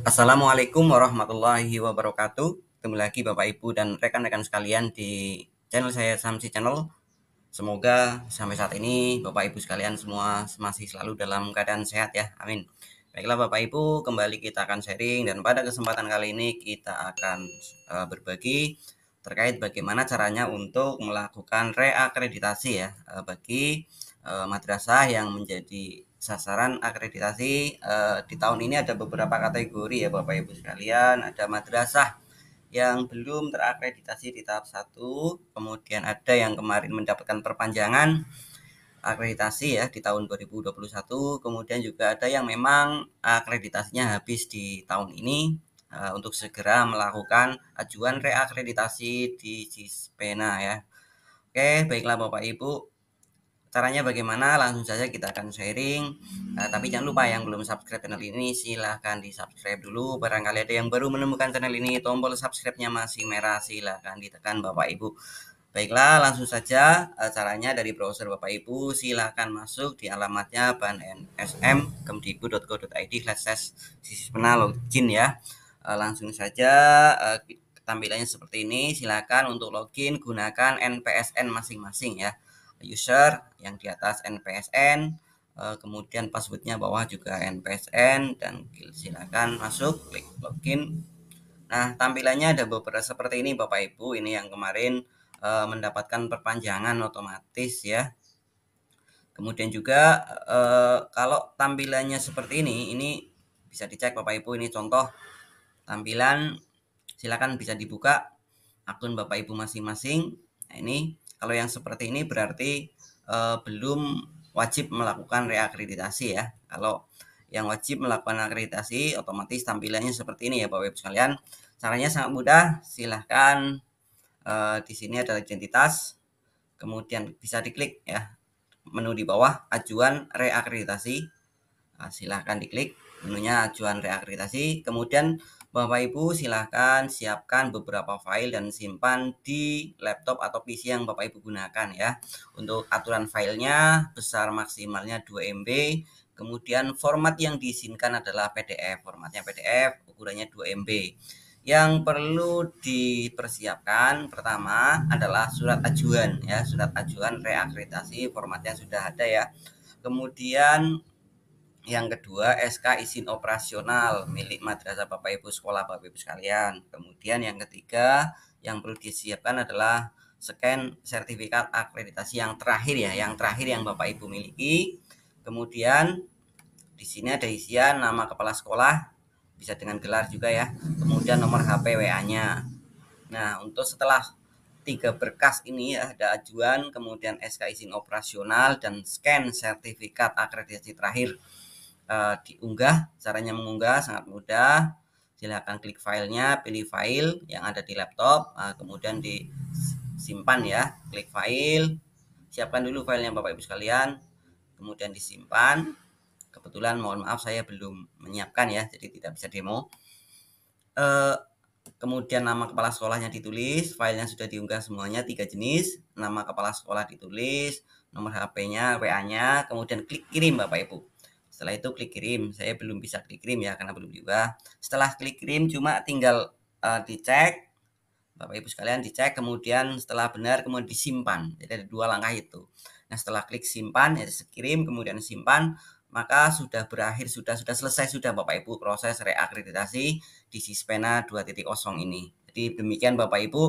Assalamualaikum warahmatullahi wabarakatuh. Ketemu lagi Bapak Ibu dan rekan-rekan sekalian di channel saya Samsi Channel. Semoga sampai saat ini Bapak Ibu sekalian semua masih selalu dalam keadaan sehat ya. Amin. Baiklah Bapak Ibu, kembali kita akan sharing dan pada kesempatan kali ini kita akan uh, berbagi terkait bagaimana caranya untuk melakukan reakreditasi ya uh, bagi uh, madrasah yang menjadi sasaran akreditasi uh, di tahun ini ada beberapa kategori ya Bapak Ibu sekalian. Ada madrasah yang belum terakreditasi di tahap 1, kemudian ada yang kemarin mendapatkan perpanjangan akreditasi ya di tahun 2021, kemudian juga ada yang memang akreditasinya habis di tahun ini uh, untuk segera melakukan ajuan reakreditasi di Cispena ya. Oke, baiklah Bapak Ibu, Caranya bagaimana? Langsung saja kita akan sharing. Uh, tapi jangan lupa yang belum subscribe channel ini silahkan di subscribe dulu. Barangkali ada yang baru menemukan channel ini, tombol subscribe-nya masih merah silahkan ditekan Bapak Ibu. Baiklah, langsung saja uh, caranya dari browser Bapak Ibu silahkan masuk di alamatnya bansm.kemdikbud.go.id slash login ya. Uh, langsung saja uh, tampilannya seperti ini. Silahkan untuk login gunakan NPSN masing-masing ya user yang di atas npsn eh, kemudian passwordnya bawah juga npsn dan silakan masuk klik login nah tampilannya ada beberapa seperti ini bapak ibu ini yang kemarin eh, mendapatkan perpanjangan otomatis ya kemudian juga eh, kalau tampilannya seperti ini ini bisa dicek bapak ibu ini contoh tampilan silakan bisa dibuka akun bapak ibu masing-masing nah, ini kalau yang seperti ini berarti eh, belum wajib melakukan reakreditasi ya. Kalau yang wajib melakukan akreditasi otomatis tampilannya seperti ini ya Bapak Ibu sekalian. Caranya sangat mudah, silahkan eh, di sini ada identitas, kemudian bisa diklik ya menu di bawah ajuan reakreditasi. Nah, silahkan diklik menunya ajuan reakreditasi, kemudian Bapak Ibu silahkan siapkan beberapa file dan simpan di laptop atau PC yang Bapak Ibu gunakan ya. Untuk aturan filenya besar maksimalnya 2 MB. Kemudian format yang diizinkan adalah PDF. Formatnya PDF, ukurannya 2 MB. Yang perlu dipersiapkan pertama adalah surat ajuan ya, surat ajuan reakreditasi formatnya sudah ada ya. Kemudian yang kedua, SK izin operasional milik madrasah Bapak Ibu sekolah Bapak Ibu sekalian. Kemudian yang ketiga, yang perlu disiapkan adalah scan sertifikat akreditasi yang terakhir ya, yang terakhir yang Bapak Ibu miliki. Kemudian di sini ada isian nama kepala sekolah, bisa dengan gelar juga ya. Kemudian nomor HP WA-nya. Nah, untuk setelah tiga berkas ini ya, ada ajuan, kemudian SK izin operasional dan scan sertifikat akreditasi terakhir uh, diunggah. Caranya mengunggah sangat mudah. Silahkan klik filenya, pilih file yang ada di laptop, uh, kemudian disimpan ya. Klik file, siapkan dulu file yang Bapak Ibu sekalian, kemudian disimpan. Kebetulan mohon maaf saya belum menyiapkan ya, jadi tidak bisa demo. Uh, kemudian nama kepala sekolahnya ditulis, filenya sudah diunggah semuanya tiga jenis, nama kepala sekolah ditulis, nomor HP-nya, WA-nya, kemudian klik kirim Bapak Ibu. Setelah itu klik kirim. Saya belum bisa klik kirim ya karena belum juga Setelah klik kirim cuma tinggal uh, dicek Bapak Ibu sekalian dicek kemudian setelah benar kemudian disimpan. Jadi ada dua langkah itu. Nah, setelah klik simpan ya kirim kemudian simpan maka sudah berakhir sudah sudah selesai sudah Bapak Ibu proses reakreditasi di Sispena 2.0 ini. Jadi demikian Bapak Ibu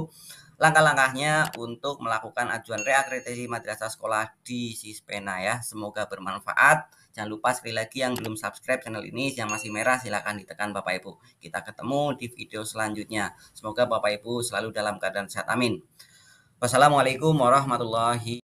langkah-langkahnya untuk melakukan ajuan reakreditasi madrasah sekolah di Sispena ya. Semoga bermanfaat. Jangan lupa sekali lagi yang belum subscribe channel ini yang masih merah silahkan ditekan Bapak Ibu. Kita ketemu di video selanjutnya. Semoga Bapak Ibu selalu dalam keadaan sehat. Amin. Wassalamualaikum warahmatullahi